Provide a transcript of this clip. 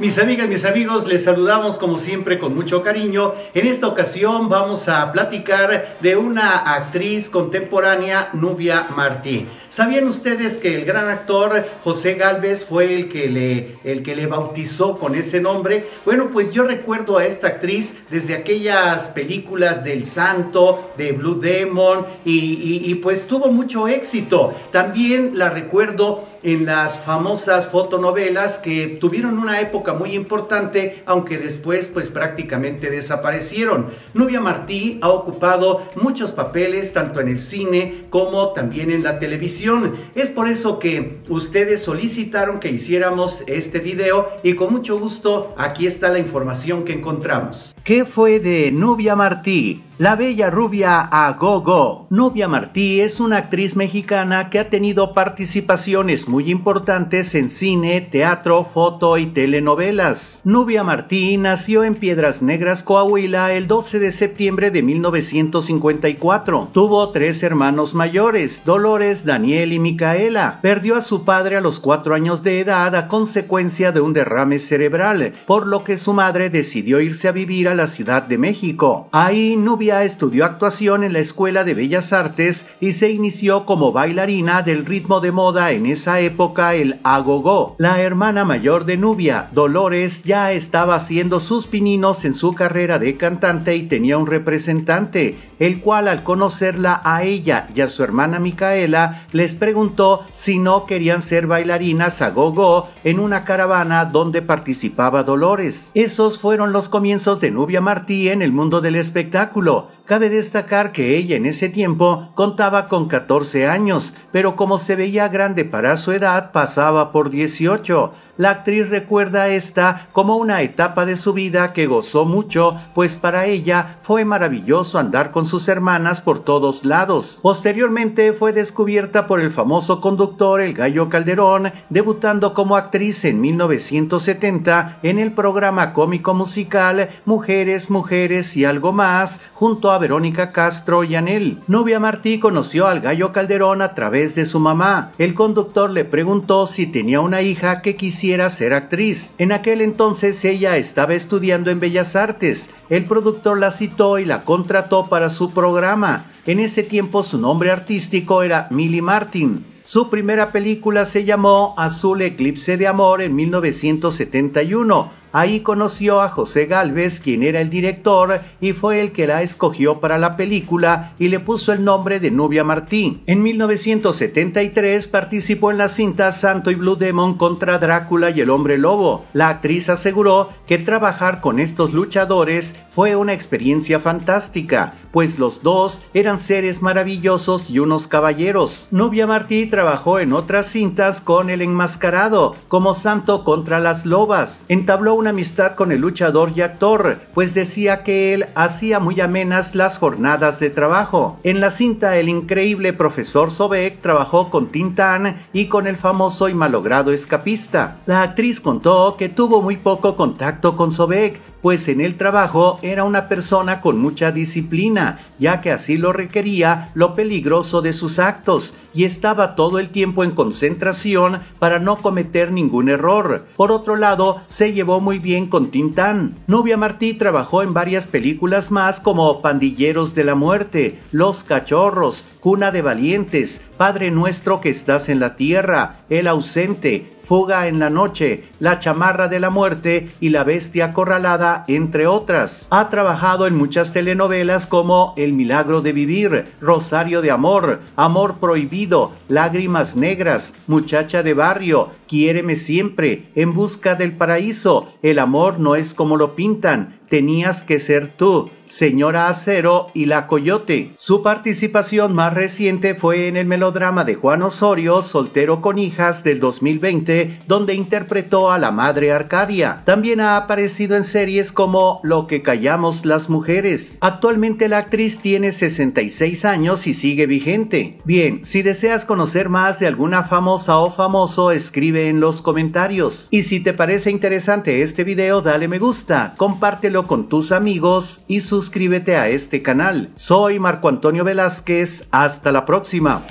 Mis amigas, mis amigos, les saludamos como siempre con mucho cariño. En esta ocasión vamos a platicar de una actriz contemporánea, Nubia Martí. ¿Sabían ustedes que el gran actor José Galvez fue el que, le, el que le bautizó con ese nombre? Bueno, pues yo recuerdo a esta actriz desde aquellas películas del Santo, de Blue Demon, y pues tuvo mucho éxito. También la recuerdo en las famosas fotonovelas que tuvieron una época muy importante, aunque después pues prácticamente desaparecieron. Nubia Martí ha ocupado muchos papeles tanto en el cine como también en la televisión. Es por eso que ustedes solicitaron que hiciéramos este video y con mucho gusto aquí está la información que encontramos. ¿Qué fue de Nubia Martí? La bella rubia Agogo. Nubia Martí es una actriz mexicana que ha tenido participaciones muy importantes en cine, teatro, foto y telenovelas. Nubia Martí nació en Piedras Negras, Coahuila, el 12 de septiembre de 1954. Tuvo tres hermanos mayores, Dolores, Daniel y Micaela. Perdió a su padre a los cuatro años de edad a consecuencia de un derrame cerebral, por lo que su madre decidió irse a vivir a la Ciudad de México. Ahí Nubia estudió actuación en la Escuela de Bellas Artes y se inició como bailarina del ritmo de moda en esa época, el agogó. La hermana mayor de Nubia, Dolores, ya estaba haciendo sus pininos en su carrera de cantante y tenía un representante, el cual al conocerla a ella y a su hermana Micaela, les preguntó si no querían ser bailarinas a gogo en una caravana donde participaba Dolores. Esos fueron los comienzos de Nubia Martí en el mundo del espectáculo Cabe destacar que ella en ese tiempo contaba con 14 años, pero como se veía grande para su edad pasaba por 18. La actriz recuerda esta como una etapa de su vida que gozó mucho, pues para ella fue maravilloso andar con sus hermanas por todos lados. Posteriormente fue descubierta por el famoso conductor El Gallo Calderón, debutando como actriz en 1970 en el programa cómico musical Mujeres, Mujeres y algo más, junto a Verónica Castro y Anel. Nubia Martí conoció al Gallo Calderón a través de su mamá. El conductor le preguntó si tenía una hija que quisiera ser actriz. En aquel entonces ella estaba estudiando en Bellas Artes. El productor la citó y la contrató para su programa. En ese tiempo su nombre artístico era Millie Martin. Su primera película se llamó Azul Eclipse de Amor en 1971. Ahí conoció a José Galvez, quien era el director y fue el que la escogió para la película y le puso el nombre de Nubia Martín. En 1973 participó en la cinta Santo y Blue Demon contra Drácula y el Hombre Lobo. La actriz aseguró que trabajar con estos luchadores fue una experiencia fantástica, pues los dos eran seres maravillosos y unos caballeros. Nubia Martí trabajó en otras cintas con El Enmascarado, como Santo contra las Lobas. Entabló amistad con el luchador y actor, pues decía que él hacía muy amenas las jornadas de trabajo. En la cinta, el increíble profesor Sobek trabajó con Tintán y con el famoso y malogrado escapista. La actriz contó que tuvo muy poco contacto con Sobek, pues en el trabajo era una persona con mucha disciplina, ya que así lo requería lo peligroso de sus actos, y estaba todo el tiempo en concentración para no cometer ningún error. Por otro lado, se llevó muy bien con Tintán. Nubia Martí trabajó en varias películas más como Pandilleros de la Muerte, Los Cachorros, Cuna de Valientes, Padre Nuestro que estás en la Tierra, El Ausente, Fuga en la Noche, La Chamarra de la Muerte y La Bestia Acorralada, entre otras. Ha trabajado en muchas telenovelas como El Milagro de Vivir, Rosario de Amor, Amor Prohibido, Lágrimas Negras, Muchacha de Barrio, Quiéreme Siempre, En Busca del Paraíso, El Amor no es como lo pintan, Tenías que ser tú, Señora Acero y La Coyote. Su participación más reciente fue en el melodrama de Juan Osorio, Soltero con Hijas del 2020, donde interpretó a la madre Arcadia. También ha aparecido en series como Lo que callamos las mujeres. Actualmente la actriz tiene 66 años y sigue vigente. Bien, si deseas conocer más de alguna famosa o famoso, escribe en los comentarios. Y si te parece interesante este video, dale me gusta, compártelo con tus amigos y sus suscríbete a este canal. Soy Marco Antonio Velázquez, hasta la próxima.